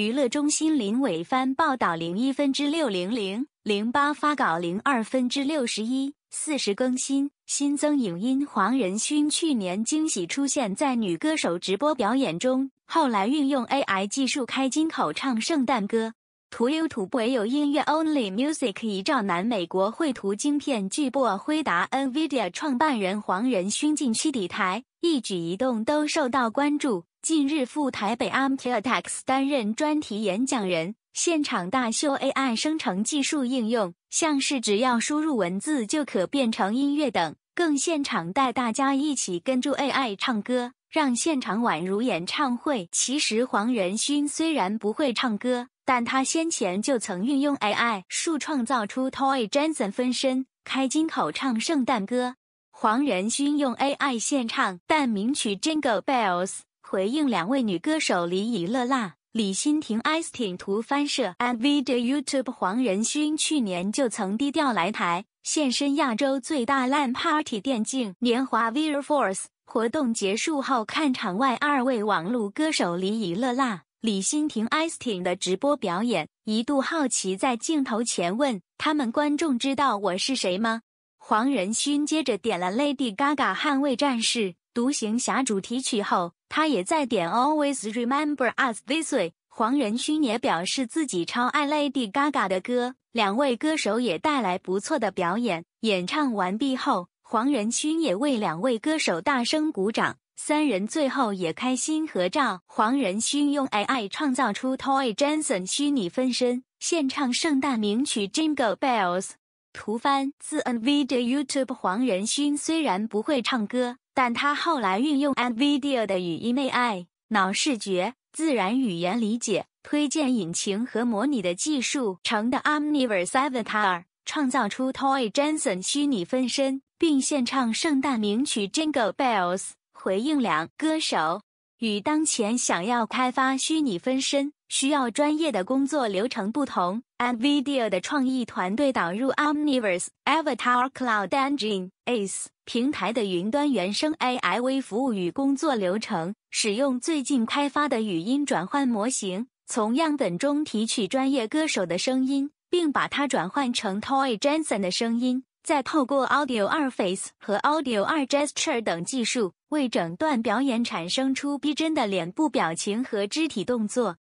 娱乐中心林伟帆报道：零一分之六零零零八发稿，零二分之六十一四十更新，新增影音黄仁勋去年惊喜出现在女歌手直播表演中，后来运用 AI 技术开金口唱圣诞歌。图由土唯有音乐 Only Music 一照南美国绘图晶片巨擘辉达 Nvidia 创办人黄仁勋近期底台，一举一动都受到关注。近日赴台北 a m t e c x 担任专题演讲人，现场大秀 AI 生成技术应用，像是只要输入文字就可变成音乐等，更现场带大家一起跟住 AI 唱歌，让现场宛如演唱会。其实黄仁勋虽然不会唱歌。但他先前就曾运用 AI 术创造出 Toy Jason 分身，开金口唱圣诞歌。黄仁勋用 AI 现唱但名曲 Jingle Bells 回应两位女歌手李怡乐娜、李欣婷。Isting 图翻摄 MV 的 YouTube。黄仁勋去年就曾低调来台，现身亚洲最大 LAN Party 电竞年华 Vero Force 活动结束后，看场外二位网络歌手李怡乐娜。李心婷、e i n s t i n 的直播表演一度好奇，在镜头前问他们观众知道我是谁吗？黄仁勋接着点了 Lady Gaga《捍卫战士》《独行侠》主题曲后，他也在点 Always Remember Us This Way。黄仁勋也表示自己超爱 Lady Gaga 的歌。两位歌手也带来不错的表演，演唱完毕后，黄仁勋也为两位歌手大声鼓掌。三人最后也开心合照。黄仁勋用 AI 创造出 Toy j e n s o n 虚拟分身，献唱圣诞名曲 Jingle Bells。图翻自 NVIDIA YouTube。黄仁勋虽然不会唱歌，但他后来运用 NVIDIA 的语音 AI、脑视觉、自然语言理解、推荐引擎和模拟的技术，成的 Omniverse Avatar，创造出 Toy j e n s o n 虚拟分身，并献唱圣诞名曲 Jingle Bells。回应两歌手，与当前想要开发虚拟分身需要专业的工作流程不同，NVIDIA 的创意团队导入 Omniverse Avatar Cloud Engine Ace 平台的云端原生 AI 微服务与工作流程，使用最近开发的语音转换模型，从样本中提取专业歌手的声音，并把它转换成 Toy j e n s e n 的声音。再透过 Audio 2Face 和 Audio 2Gesture 等技术，为整段表演产生出逼真的脸部表情和肢体动作。